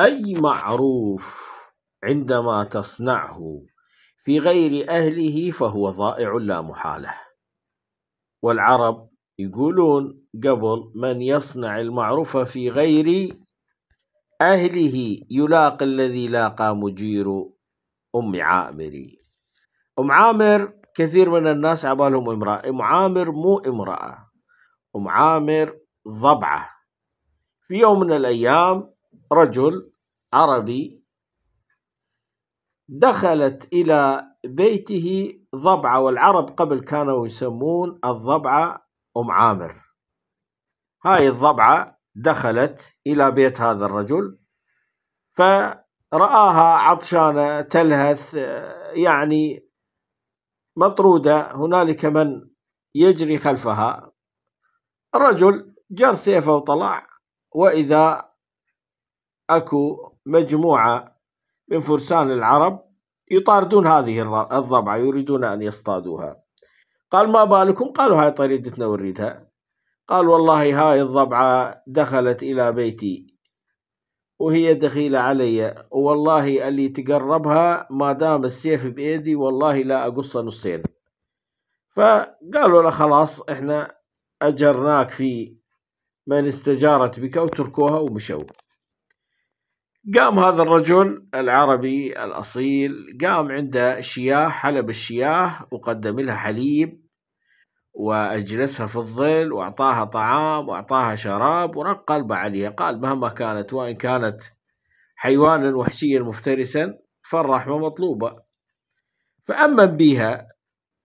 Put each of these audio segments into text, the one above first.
أي معروف عندما تصنعه في غير أهله فهو ضائع لا محالة والعرب يقولون قبل من يصنع المعروف في غير أهله يلاقي الذي لاقى مجير أم عامري أم عامر كثير من الناس عبالهم امرأة أم عامر مو امرأة أم عامر ضبعة في يوم من الأيام رجل عربي دخلت إلى بيته ضبعة والعرب قبل كانوا يسمون الضبعة أم عامر هاي الضبعة دخلت إلى بيت هذا الرجل فرآها عطشانة تلهث يعني مطرودة هنالك من يجري خلفها الرجل جر سيفه وطلع وإذا أكو مجموعة من فرسان العرب يطاردون هذه الضبعة يريدون أن يصطادوها قال ما بالكم قالوا هاي طريدتنا ونريدها قال والله هاي الضبعة دخلت إلى بيتي وهي دخيلة علي والله اللي تقربها ما دام السيف بإيدي والله لا أقصه نصين فقالوا له خلاص احنا أجرناك في من استجارت بك وتركوها ومشوا قام هذا الرجل العربي الأصيل قام عنده شياه حلب الشياه وقدم لها حليب وأجلسها في الظل وأعطاها طعام وأعطاها شراب ورق قلبه عليها قال مهما كانت وإن كانت حيوانا وحشيا مفترسا فالرحمة مطلوبة فأمن بها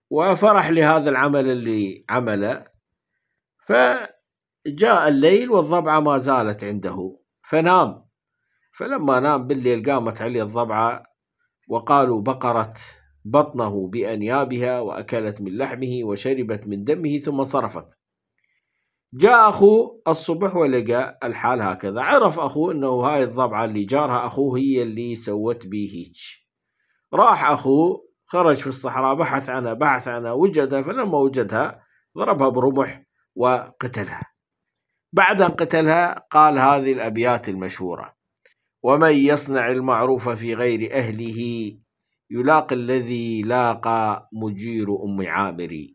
وفرح لهذا العمل اللي عمله فجاء الليل والضبعة ما زالت عنده فنام فلما نام بالليل قامت عليه الضبعة وقالوا بقرت بطنه بأنيابها وأكلت من لحمه وشربت من دمه ثم صرفت جاء أخوه الصبح ولقى الحال هكذا عرف أخوه أنه هاي الضبعة اللي جارها أخوه هي اللي سوت به راح أخوه خرج في الصحراء بحث عنها بحث عنها وجدها فلما وجدها ضربها برمح وقتلها بعد أن قتلها قال هذه الأبيات المشهورة ومن يصنع المعروف في غير أهله يلاقي الذي لاقى مجير أم عامر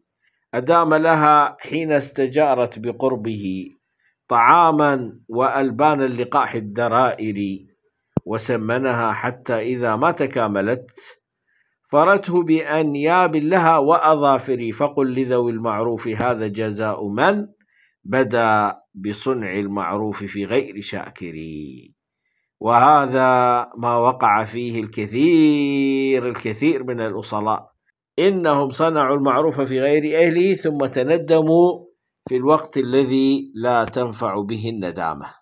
أدام لها حين استجارت بقربه طعاما وألبان لقاح الدرائر وسمنها حتى إذا ما تكاملت فرته بأنياب لها وأظافر فقل لذوي المعروف هذا جزاء من بدا بصنع المعروف في غير شاكري وهذا ما وقع فيه الكثير الكثير من الأصلاء إنهم صنعوا المعروف في غير أهله ثم تندموا في الوقت الذي لا تنفع به الندامه